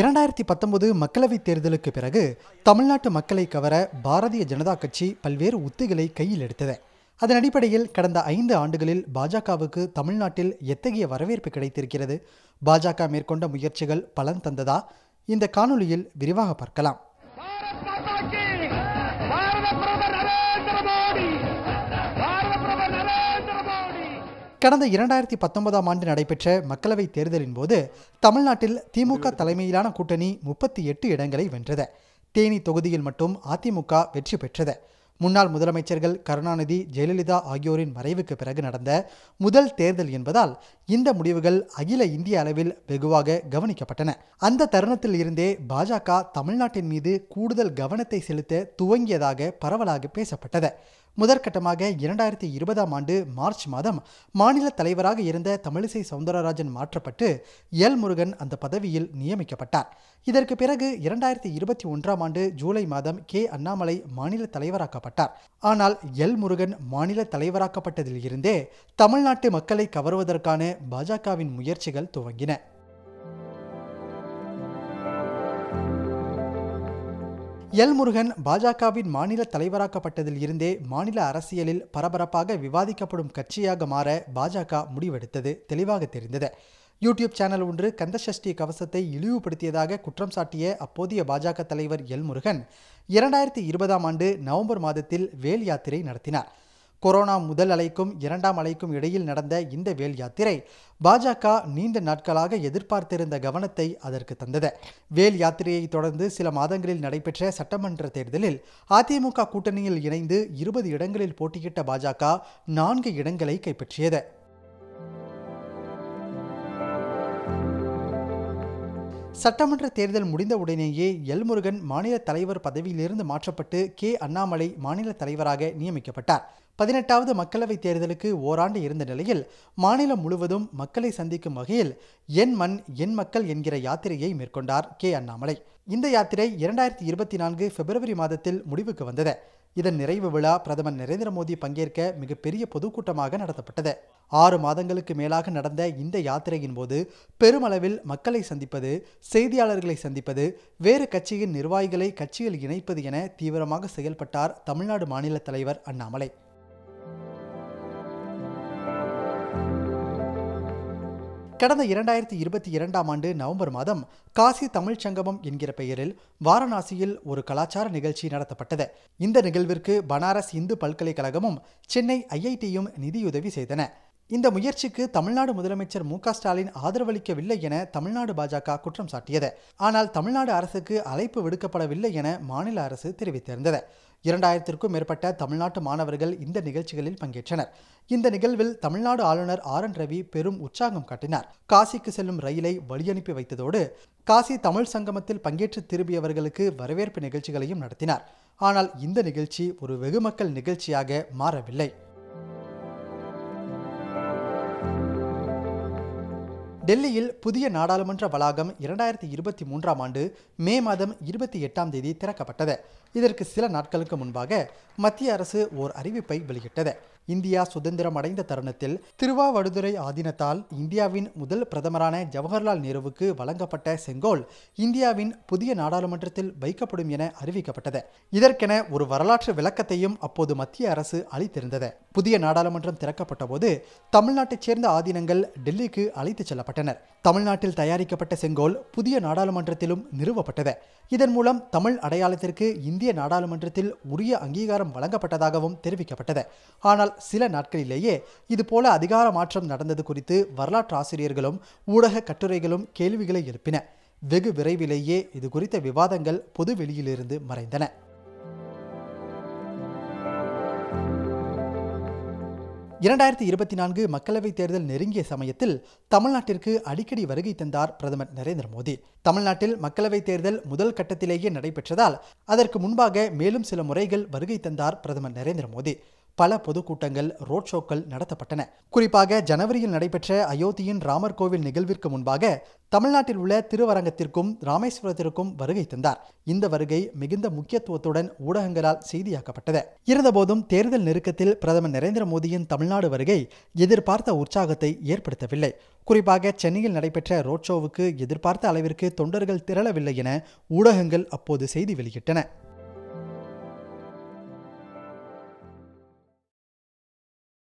இரண்டாயிரத்தி பத்தொன்பது மக்களவைத் தேர்தலுக்கு பிறகு தமிழ்நாட்டு மக்களை கவர பாரதிய ஜனதா கட்சி பல்வேறு உத்திகளை கையில் எடுத்தது அதன் அடிப்படையில் கடந்த ஐந்து ஆண்டுகளில் பாஜகவுக்கு தமிழ்நாட்டில் எத்தகைய வரவேற்பு கிடைத்திருக்கிறது பாஜக மேற்கொண்ட முயற்சிகள் பலன் தந்ததா இந்த காணொலியில் விரிவாக பார்க்கலாம் கடந்த இரண்டாயிரத்தி பத்தொன்பதாம் ஆண்டு நடைபெற்ற மக்களவைத் தேர்தலின் போது தமிழ்நாட்டில் திமுக தலைமையிலான கூட்டணி முப்பத்தி எட்டு இடங்களை வென்றது தேனி தொகுதியில் மட்டும் அதிமுக வெற்றி பெற்றது முன்னாள் முதலமைச்சர்கள் கருணாநிதி ஜெயலலிதா ஆகியோரின் மறைவுக்கு பிறகு நடந்த முதல் தேர்தல் என்பதால் இந்த முடிவுகள் அகில இந்திய அளவில் வெகுவாக கவனிக்கப்பட்டன அந்த தருணத்தில் இருந்தே பாஜக தமிழ்நாட்டின் மீது கூடுதல் கவனத்தை செலுத்த துவங்கியதாக பரவலாக பேசப்பட்டது முதற்கட்டமாக இரண்டாயிரத்தி இருபதாம் ஆண்டு மார்ச் மாதம் மாநில தலைவராக இருந்த தமிழிசை சவுந்தரராஜன் மாற்றப்பட்டு எல் முருகன் அந்த பதவியில் நியமிக்கப்பட்டார் இதற்கு பிறகு இரண்டாயிரத்தி இருபத்தி ஒன்றாம் ஆண்டு ஜூலை மாதம் கே அண்ணாமலை மாநில தலைவராக்கப்பட்டார் ஆனால் எல் முருகன் மாநில தலைவராக்கப்பட்டதில் இருந்தே தமிழ்நாட்டு மக்களை கவருவதற்கான பாஜகவின் முயற்சிகள் துவங்கின எல் முருகன் பாஜகவின் மாநில தலைவராக்கப்பட்டதில் இருந்தே மாநில அரசியலில் பரபரப்பாக விவாதிக்கப்படும் கட்சியாக மாற பாஜக முடிவெடுத்தது தெளிவாக தெரிந்தது யூடியூப் சேனல் ஒன்று கந்தசஷ்டி கவசத்தை இழிவுபடுத்தியதாக குற்றம் சாட்டிய அப்போதைய பாஜக தலைவர் எல் முருகன் இரண்டாயிரத்தி இருபதாம் ஆண்டு நவம்பர் மாதத்தில் வேல் யாத்திரை நடத்தினார் கொரோனா முதல் அலைக்கும் இரண்டாம் அலைக்கும் இடையில் நடந்த இந்த வேல் யாத்திரை பாஜக நீண்ட நாட்களாக எதிர்பார்த்திருந்த கவனத்தை அதற்கு தந்தது வேல் யாத்திரையை தொடர்ந்து சில மாதங்களில் நடைபெற்ற சட்டமன்ற தேர்தலில் அதிமுக கூட்டணியில் இணைந்து இருபது இடங்களில் போட்டியிட்ட பாஜக நான்கு இடங்களை கைப்பற்றியது சட்டமன்ற தேர்தல் முடிந்தவுடனேயே எல்முருகன் மாநில தலைவர் பதவியிலிருந்து மாற்றப்பட்டு கே அண்ணாமலை மாநில தலைவராக நியமிக்கப்பட்டார் பதினெட்டாவது மக்களவைத் தேர்தலுக்கு ஓராண்டு இருந்த நிலையில் மாநிலம் முழுவதும் மக்களை சந்திக்கும் வகையில் என் மண் என் மக்கள் என்கிற யாத்திரையை மேற்கொண்டார் கே அண்ணாமலை இந்த யாத்திரை இரண்டாயிரத்தி இருபத்தி நான்கு பிப்ரவரி மாதத்தில் முடிவுக்கு வந்தது இதன் நிறைவு விழா பிரதமர் நரேந்திர மோடி பங்கேற்க மிகப்பெரிய பொதுக்கூட்டமாக நடத்தப்பட்டது ஆறு மாதங்களுக்கு மேலாக நடந்த இந்த யாத்திரையின் போது பெருமளவில் மக்களை சந்திப்பது செய்தியாளர்களை சந்திப்பது வேறு கட்சியின் நிர்வாகிகளை கட்சியில் இணைப்பது என தீவிரமாக செயல்பட்டார் தமிழ்நாடு மாநில தலைவர் அண்ணாமலை கடந்த இரண்டாயிரத்தி இருபத்தி இரண்டாம் ஆண்டு நவம்பர் மாதம் காசி தமிழ்ச் சங்கமம் என்கிற பெயரில் வாரணாசியில் ஒரு கலாச்சார நிகழ்ச்சி நடத்தப்பட்டது இந்த நிகழ்விற்கு பனாரஸ் இந்து பல்கலைக்கழகமும் சென்னை ஐஐடியும் நிதியுதவி செய்தன இந்த முயற்சிக்கு தமிழ்நாடு முதலமைச்சர் மு ஸ்டாலின் ஆதரவளிக்கவில்லை என தமிழ்நாடு பாஜக குற்றம் சாட்டியது ஆனால் தமிழ்நாடு அரசுக்கு அழைப்பு விடுக்கப்படவில்லை என மாநில அரசு தெரிவித்திருந்தது இரண்டாயிரத்திற்கும் மேற்பட்ட தமிழ்நாட்டு மாணவர்கள் இந்த நிகழ்ச்சிகளில் பங்கேற்றனர் இந்த நிகழ்வில் தமிழ்நாடு ஆளுநர் ஆர் என் ரவி பெரும் உற்சாகம் காட்டினார் காசிக்கு செல்லும் ரயிலை வழியனுப்பி வைத்ததோடு காசி தமிழ் சங்கமத்தில் பங்கேற்று திரும்பியவர்களுக்கு வரவேற்பு நிகழ்ச்சிகளையும் நடத்தினார் ஆனால் இந்த நிகழ்ச்சி ஒரு வெகுமக்கள் நிகழ்ச்சியாக மாறவில்லை டெல்லியில் புதிய நாடாளுமன்ற வளாகம் இரண்டாயிரத்தி இருபத்தி மூன்றாம் ஆண்டு மே மாதம் இருபத்தி எட்டாம் தேதி திறக்கப்பட்டது இதற்கு சில நாட்களுக்கு முன்பாக மத்திய அரசு ஓர் அறிவிப்பை வெளியிட்டது இந்தியா சுதந்திரம் அடைந்த தருணத்தில் திருவாவடுதுறை ஆதீனத்தால் இந்தியாவின் முதல் பிரதமரான ஜவஹர்லால் நேருவுக்கு வழங்கப்பட்ட செங்கோல் இந்தியாவின் புதிய நாடாளுமன்றத்தில் வைக்கப்படும் என அறிவிக்கப்பட்டது இதற்கென ஒரு வரலாற்று விளக்கத்தையும் அப்போது மத்திய அரசு அளித்திருந்தது புதிய நாடாளுமன்றம் திறக்கப்பட்ட போது தமிழ்நாட்டைச் சேர்ந்த ஆதீனங்கள் டெல்லிக்கு அழைத்துச் செல்லப்பட்டனர் தமிழ்நாட்டில் தயாரிக்கப்பட்ட செங்கோல் புதிய நாடாளுமன்றத்திலும் நிறுவப்பட்டது இதன் மூலம் தமிழ் அடையாளத்திற்கு இந்திய நாடாளுமன்றத்தில் உரிய அங்கீகாரம் வழங்கப்பட்டதாகவும் தெரிவிக்கப்பட்டது ஆனால் சில நாட்களிலேயே இதுபோல அதிகார மாற்றம் நடந்தது குறித்து வரலாற்று ஆசிரியர்களும் ஊடக கட்டுரைகளும் கேள்விகளை எழுப்பின வெகு விரைவிலேயே இது குறித்த விவாதங்கள் பொது வெளியிலிருந்து மறைந்தன இரண்டாயிரத்தி இருபத்தி நான்கு மக்களவைத் தேர்தல் நெருங்கிய சமயத்தில் தமிழ்நாட்டிற்கு அடிக்கடி வருகை தந்தார் பிரதமர் நரேந்திர மோடி தமிழ்நாட்டில் மக்களவைத் தேர்தல் முதல் கட்டத்திலேயே நடைபெற்றதால் அதற்கு முன்பாக மேலும் சில முறைகள் வருகை தந்தார் பிரதமர் நரேந்திர மோடி பல பொதுக்கூட்டங்கள் ரோட் ஷோக்கள் நடத்தப்பட்டன குறிப்பாக ஜனவரியில் நடைபெற்ற அயோத்தியின் ராமர் கோவில் நிகழ்விற்கு முன்பாக தமிழ்நாட்டில் உள்ள திருவரங்கத்திற்கும் ராமேஸ்வரத்திற்கும் வருகை தந்தார் இந்த வருகை மிகுந்த முக்கியத்துவத்துடன் ஊடகங்களால் செய்தியாக்கப்பட்டது இருந்தபோதும் தேர்தல் நெருக்கத்தில் பிரதமர் நரேந்திர மோடியின் தமிழ்நாடு வருகை எதிர்பார்த்த உற்சாகத்தை ஏற்படுத்தவில்லை குறிப்பாக சென்னையில் நடைபெற்ற ரோட் ஷோவுக்கு எதிர்பார்த்த அளவிற்கு தொண்டர்கள் திரளவில்லை என ஊடகங்கள் அப்போது செய்தி வெளியிட்டன